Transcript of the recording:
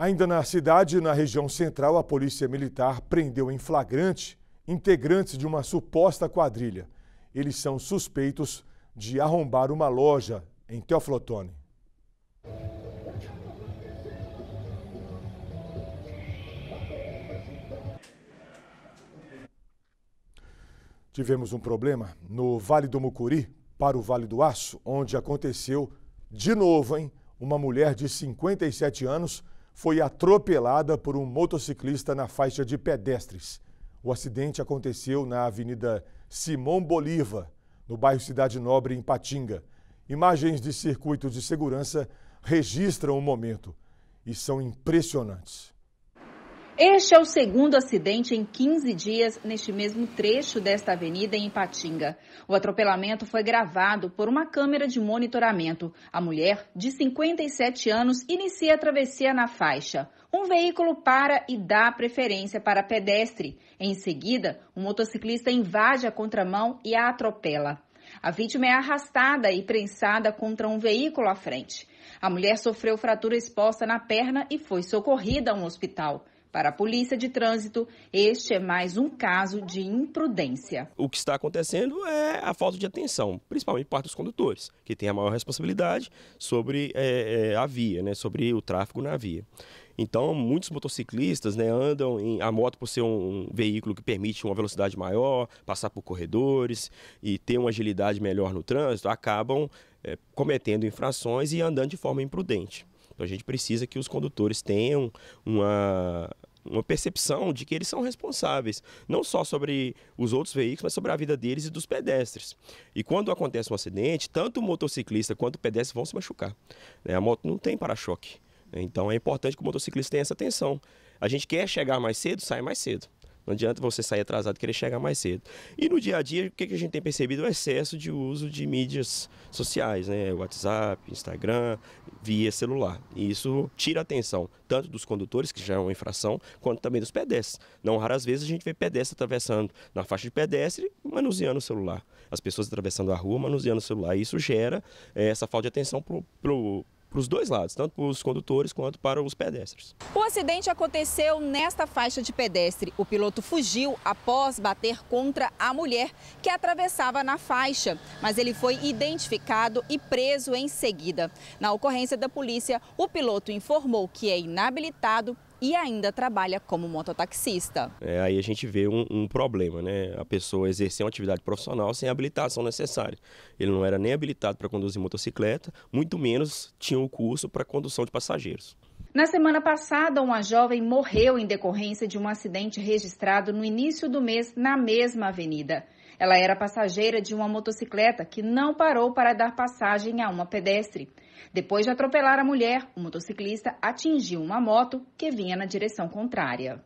Ainda na cidade, na região central, a polícia militar prendeu em flagrante integrantes de uma suposta quadrilha. Eles são suspeitos de arrombar uma loja em Teoflotone. Tivemos um problema no Vale do Mucuri para o Vale do Aço, onde aconteceu de novo, hein? Uma mulher de 57 anos foi atropelada por um motociclista na faixa de pedestres. O acidente aconteceu na Avenida Simão Bolívar, no bairro Cidade Nobre, em Patinga. Imagens de circuitos de segurança registram o momento e são impressionantes. Este é o segundo acidente em 15 dias neste mesmo trecho desta avenida em Ipatinga. O atropelamento foi gravado por uma câmera de monitoramento. A mulher, de 57 anos, inicia a travessia na faixa. Um veículo para e dá preferência para pedestre. Em seguida, um motociclista invade a contramão e a atropela. A vítima é arrastada e prensada contra um veículo à frente. A mulher sofreu fratura exposta na perna e foi socorrida a um hospital. Para a Polícia de Trânsito, este é mais um caso de imprudência. O que está acontecendo é a falta de atenção, principalmente parte dos condutores, que têm a maior responsabilidade sobre é, a via, né, sobre o tráfego na via. Então, muitos motociclistas né, andam em, a moto por ser um, um, veículo que permite uma velocidade maior, passar por corredores e ter uma agilidade melhor no trânsito, acabam é, cometendo infrações e andando de forma imprudente. Então a gente precisa que os condutores tenham uma, uma percepção de que eles são responsáveis, não só sobre os outros veículos, mas sobre a vida deles e dos pedestres. E quando acontece um acidente, tanto o motociclista quanto o pedestre vão se machucar. Né? A moto não tem para-choque. Né? Então é importante que o motociclista tenha essa atenção. A gente quer chegar mais cedo, sai mais cedo. Não adianta você sair atrasado e querer chegar mais cedo. E no dia a dia, o que, a gente tem percebido? O excesso de uso de mídias sociais, né? WhatsApp, Instagram, via celular. E isso tira a atenção tanto dos condutores, que já é uma infração, quanto também dos pedestres. Não raras vezes a gente vê pedestre atravessando na faixa de pedestre, manuseando o celular. As pessoas atravessando a rua, manuseando o celular. E isso gera é, essa falta de atenção para o para os dois lados, tanto para os condutores quanto para os pedestres. O acidente aconteceu nesta faixa de pedestre. O piloto fugiu após bater contra a mulher que atravessava na faixa, mas ele foi identificado e preso em seguida. Na ocorrência da polícia, o piloto informou que é inabilitado e ainda trabalha como mototaxista. É, aí a gente vê um, um, problema, né? A pessoa exercer uma atividade profissional sem a habilitação necessária. Ele não era nem habilitado para conduzir motocicleta, muito menos tinha o um curso para condução de passageiros. Na semana passada, uma jovem morreu em decorrência de um acidente registrado no início do mês na mesma avenida. Ela era passageira de uma motocicleta que não parou para dar passagem a uma pedestre. Depois de atropelar a mulher, o motociclista atingiu uma moto que vinha na direção contrária.